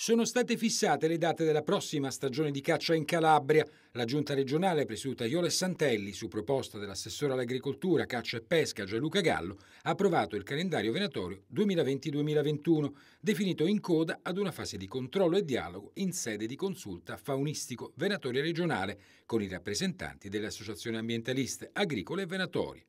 sono state fissate le date della prossima stagione di caccia in Calabria. La giunta regionale, presieduta Iole Santelli, su proposta dell'assessore all'agricoltura, caccia e pesca Gianluca Gallo, ha approvato il calendario venatorio 2020-2021, definito in coda ad una fase di controllo e dialogo in sede di consulta faunistico-venatoria regionale con i rappresentanti delle associazioni ambientaliste agricole e venatorie.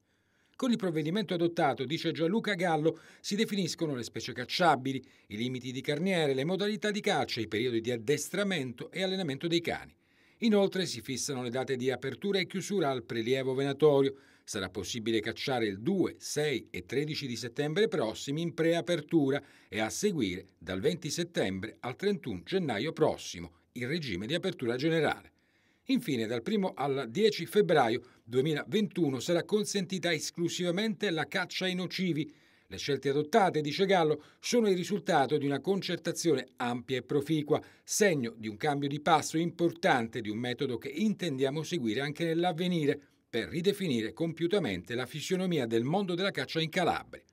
Con il provvedimento adottato, dice Gianluca Gallo, si definiscono le specie cacciabili, i limiti di carniere, le modalità di caccia, i periodi di addestramento e allenamento dei cani. Inoltre si fissano le date di apertura e chiusura al prelievo venatorio. Sarà possibile cacciare il 2, 6 e 13 di settembre prossimi in preapertura e a seguire dal 20 settembre al 31 gennaio prossimo in regime di apertura generale. Infine, dal 1 al 10 febbraio 2021 sarà consentita esclusivamente la caccia ai nocivi. Le scelte adottate, dice Gallo, sono il risultato di una concertazione ampia e proficua, segno di un cambio di passo importante di un metodo che intendiamo seguire anche nell'avvenire per ridefinire compiutamente la fisionomia del mondo della caccia in Calabria.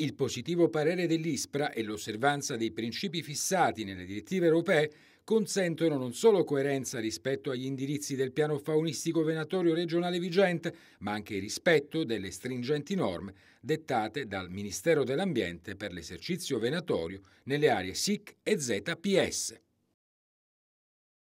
Il positivo parere dell'ISPRA e l'osservanza dei principi fissati nelle direttive europee consentono non solo coerenza rispetto agli indirizzi del piano faunistico venatorio regionale vigente, ma anche rispetto delle stringenti norme dettate dal Ministero dell'Ambiente per l'esercizio venatorio nelle aree SIC e ZPS.